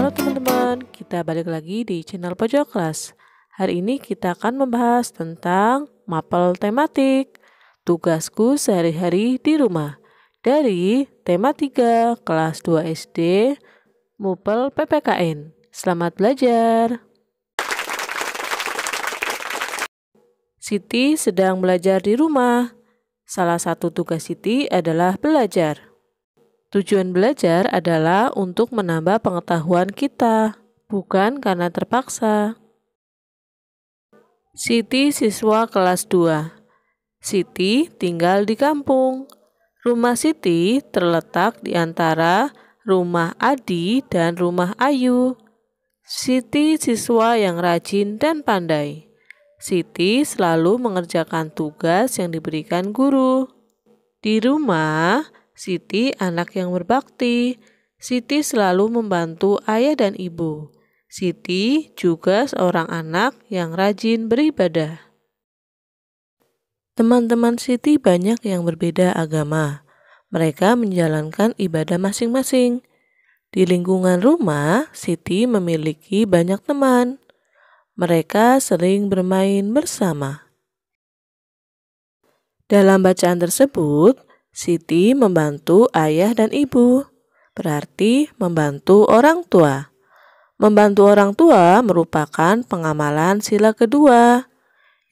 Halo teman-teman, kita balik lagi di channel Pojok Kelas. Hari ini kita akan membahas tentang mapel tematik, tugasku sehari-hari di rumah. Dari tema 3 kelas 2 SD, Mupel PPKN. Selamat belajar. Siti sedang belajar di rumah. Salah satu tugas Siti adalah belajar. Tujuan belajar adalah untuk menambah pengetahuan kita, bukan karena terpaksa. Siti siswa kelas 2. Siti tinggal di kampung. Rumah Siti terletak di antara rumah Adi dan rumah Ayu. Siti siswa yang rajin dan pandai. Siti selalu mengerjakan tugas yang diberikan guru. Di rumah, Siti anak yang berbakti. Siti selalu membantu ayah dan ibu. Siti juga seorang anak yang rajin beribadah. Teman-teman Siti banyak yang berbeda agama. Mereka menjalankan ibadah masing-masing. Di lingkungan rumah, Siti memiliki banyak teman. Mereka sering bermain bersama. Dalam bacaan tersebut, Siti membantu ayah dan ibu, berarti membantu orang tua. Membantu orang tua merupakan pengamalan sila kedua,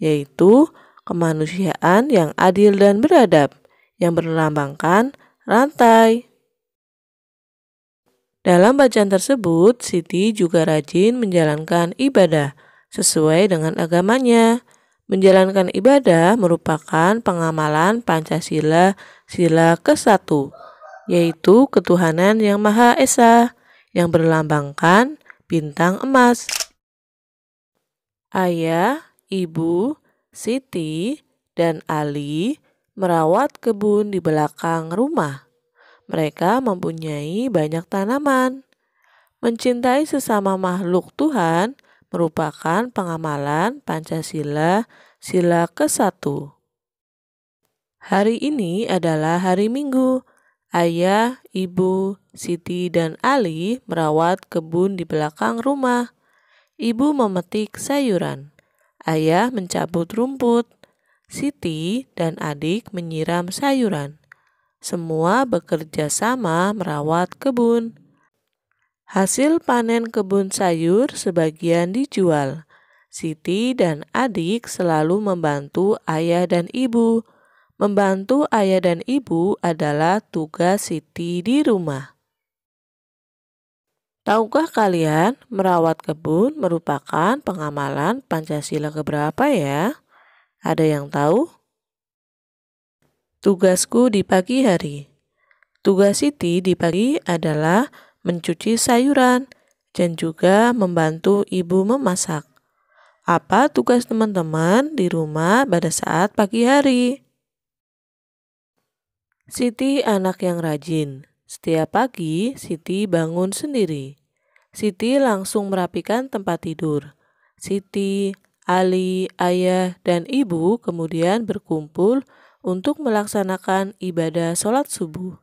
yaitu kemanusiaan yang adil dan beradab, yang berlambangkan rantai. Dalam bacaan tersebut, Siti juga rajin menjalankan ibadah sesuai dengan agamanya, Menjalankan ibadah merupakan pengamalan Pancasila sila ke-1, yaitu ketuhanan yang Maha Esa yang berlambangkan bintang emas. Ayah, ibu, Siti, dan Ali merawat kebun di belakang rumah. Mereka mempunyai banyak tanaman. Mencintai sesama makhluk Tuhan merupakan pengamalan Pancasila sila ke-1. Hari ini adalah hari Minggu. Ayah, ibu, Siti, dan Ali merawat kebun di belakang rumah. Ibu memetik sayuran. Ayah mencabut rumput. Siti dan adik menyiram sayuran. Semua bekerja sama merawat kebun. Hasil panen kebun sayur sebagian dijual. Siti dan adik selalu membantu ayah dan ibu. Membantu ayah dan ibu adalah tugas Siti di rumah. Tahukah kalian, merawat kebun merupakan pengamalan Pancasila keberapa ya? Ada yang tahu? Tugasku di pagi hari. Tugas Siti di pagi adalah mencuci sayuran, dan juga membantu ibu memasak. Apa tugas teman-teman di rumah pada saat pagi hari? Siti anak yang rajin. Setiap pagi, Siti bangun sendiri. Siti langsung merapikan tempat tidur. Siti, Ali, ayah, dan ibu kemudian berkumpul untuk melaksanakan ibadah sholat subuh.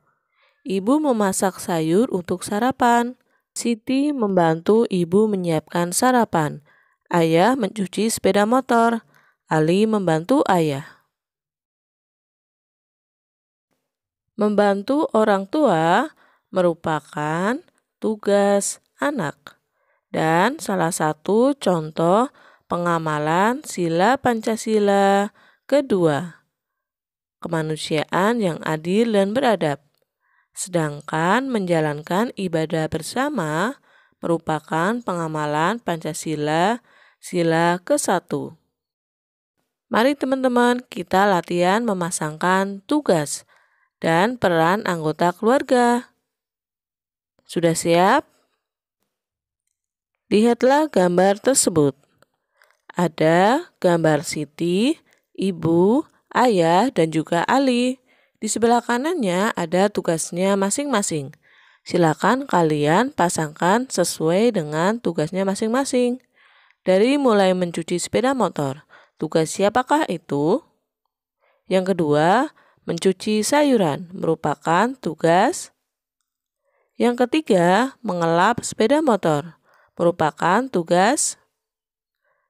Ibu memasak sayur untuk sarapan. Siti membantu ibu menyiapkan sarapan. Ayah mencuci sepeda motor. Ali membantu ayah. Membantu orang tua merupakan tugas anak dan salah satu contoh pengamalan sila Pancasila kedua, kemanusiaan yang adil dan beradab. Sedangkan menjalankan ibadah bersama merupakan pengamalan Pancasila sila ke-1. Mari teman-teman kita latihan memasangkan tugas dan peran anggota keluarga. Sudah siap? Lihatlah gambar tersebut. Ada gambar Siti, ibu, ayah, dan juga Ali. Di sebelah kanannya ada tugasnya masing-masing. Silakan kalian pasangkan sesuai dengan tugasnya masing-masing. Dari mulai mencuci sepeda motor, tugas siapakah itu? Yang kedua, mencuci sayuran merupakan tugas. Yang ketiga, mengelap sepeda motor merupakan tugas.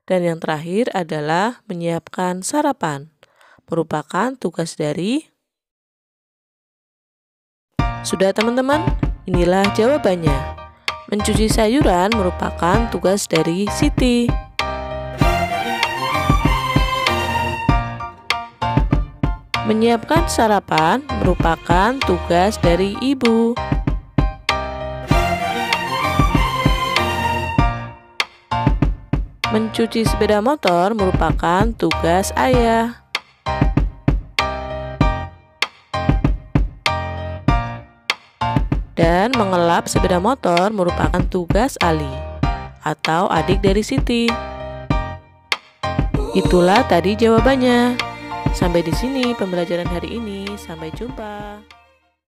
Dan yang terakhir adalah menyiapkan sarapan merupakan tugas dari sudah teman-teman? Inilah jawabannya. Mencuci sayuran merupakan tugas dari Siti. Menyiapkan sarapan merupakan tugas dari ibu. Mencuci sepeda motor merupakan tugas ayah. dan mengelap sepeda motor merupakan tugas Ali atau adik dari Siti. Itulah tadi jawabannya. Sampai di sini pembelajaran hari ini. Sampai jumpa.